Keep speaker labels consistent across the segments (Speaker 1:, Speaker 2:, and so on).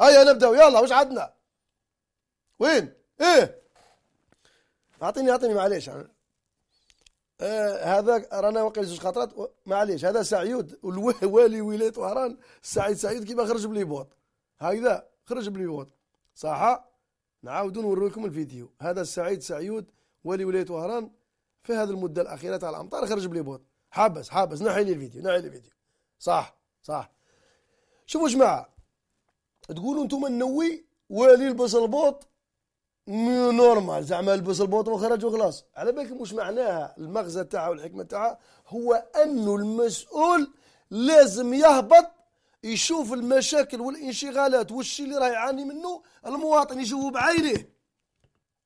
Speaker 1: هيا نبداو يلا واش عندنا وين ايه اعطيني اعطيني معليش آه هذا رانا واقع زوج خطرات معليش هذا سعيود والي ولايه وهران سعيد سعيد كيما خرج بلي بوط هكذا خرج بلي بوط صح نعاودو نوريكم لكم الفيديو هذا سعيد سعيود والي ولايه وهران في هذه المده الاخيره تاع الامطار خرج بلي بوط حابس حابس نحي لي الفيديو نحي لي الفيديو صح صح شوفوا جماعه تقولوا انتم النوي ولي يلبس البوط نورمال زعما لبس البوط وخرج وخلاص على بالك مش معناها المغزى تاعها والحكمه تاعها هو انه المسؤول لازم يهبط يشوف المشاكل والانشغالات والشي اللي راه يعاني منه المواطن يشوفه بعينه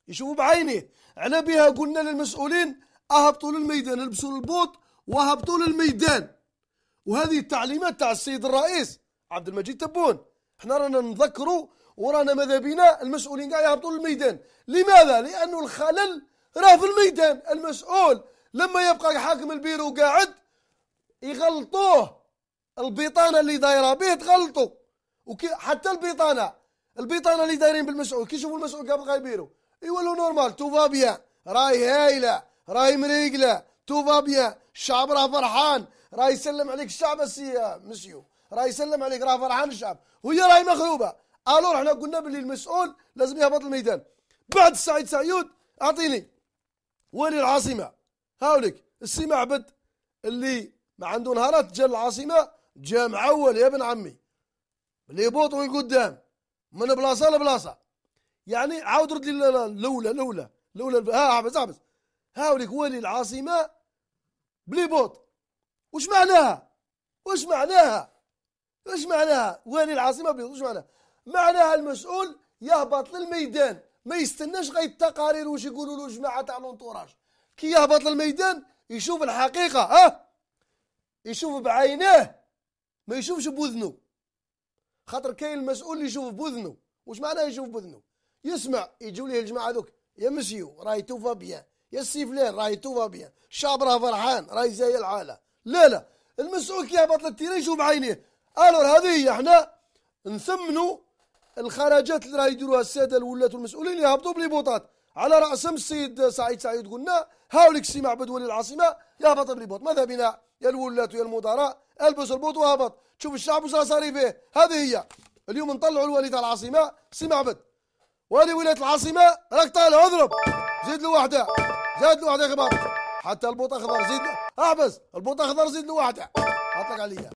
Speaker 1: يشوفه بعينه على بها قلنا للمسؤولين اهبطوا للميدان البسوا البوط وهبطوا للميدان وهذه التعليمات تاع السيد الرئيس عبد المجيد تبون حنا رانا نذكروا ورانا ماذا بنا المسؤولين كاع يهبطوا للميدان لماذا لانه الخلل راه في الميدان المسؤول لما يبقى حاكم البيرو قاعد يغلطوه البطانه اللي دايره به تغلطوا وكي حتى البطانه البطانه اللي دايرين بالمسؤول كي يشوفوا المسؤول بقى يبيرو يولوا نورمال تو فا بيان راهي هايله راهي مريقله تو فا بيان الشعب راه فرحان راي يسلم عليك الشعب السي مسيو راه يسلم عليك راه فرحان الشعب وهي راهي مغلوبه الو حنا قلنا باللي المسؤول لازم يهبط الميدان بعد سعيد سعيود اعطيني ولي العاصمه هاولك السي معبد اللي ما عنده نهارات جا العاصمه جا معول يا ابن عمي اللي يبوطوا قدام من بلاصه لبلاصه يعني عاود رد لي الاولى الاولى الاولى ها عبس عبس هاولك ولي العاصمه بلي بوط وش معناها وش معناها اش معناها وين العاصمه بيض اش معناها معناها المسؤول يهبط للميدان ما يستناش غير التقارير واش يقولوا له جماعه تاع لونطوراج كي يهبط للميدان يشوف الحقيقه ها أه؟ يشوف بعينيه ما يشوفش بوذنه خاطر كاين المسؤول اللي يشوف بوذنه واش معناه يشوف بوذنه يسمع يجوا ليه الجماعه دوك يا مسيو راهي توفى بيان يا فلان راهي توفى بيان شاب راه فرحان راهي زي العاله لا لا المسؤول كي يهبط للتيران يشوف بعينيه الور هذه هي احنا نثمنوا الخرجات اللي راه يديروها الساده الولاة والمسؤولين يهبطوا بليبوطات على راسهم السيد سعيد سعيد قلنا هاوليك السي معبد ولي العاصمه يهبط بليبوط ماذا بنا يا الولاة يا المدراء البس البوط وهبط شوف الشعب وش صار فيه هذه هي اليوم نطلعوا الولي تاع العاصمه سي معبد ولي ولايه العاصمه راك طالع اضرب زيد له لوحده زاد له يا خباب حتى البوط اخضر زيد له احبس البوط اخضر زيد له واحدة اطلق عليا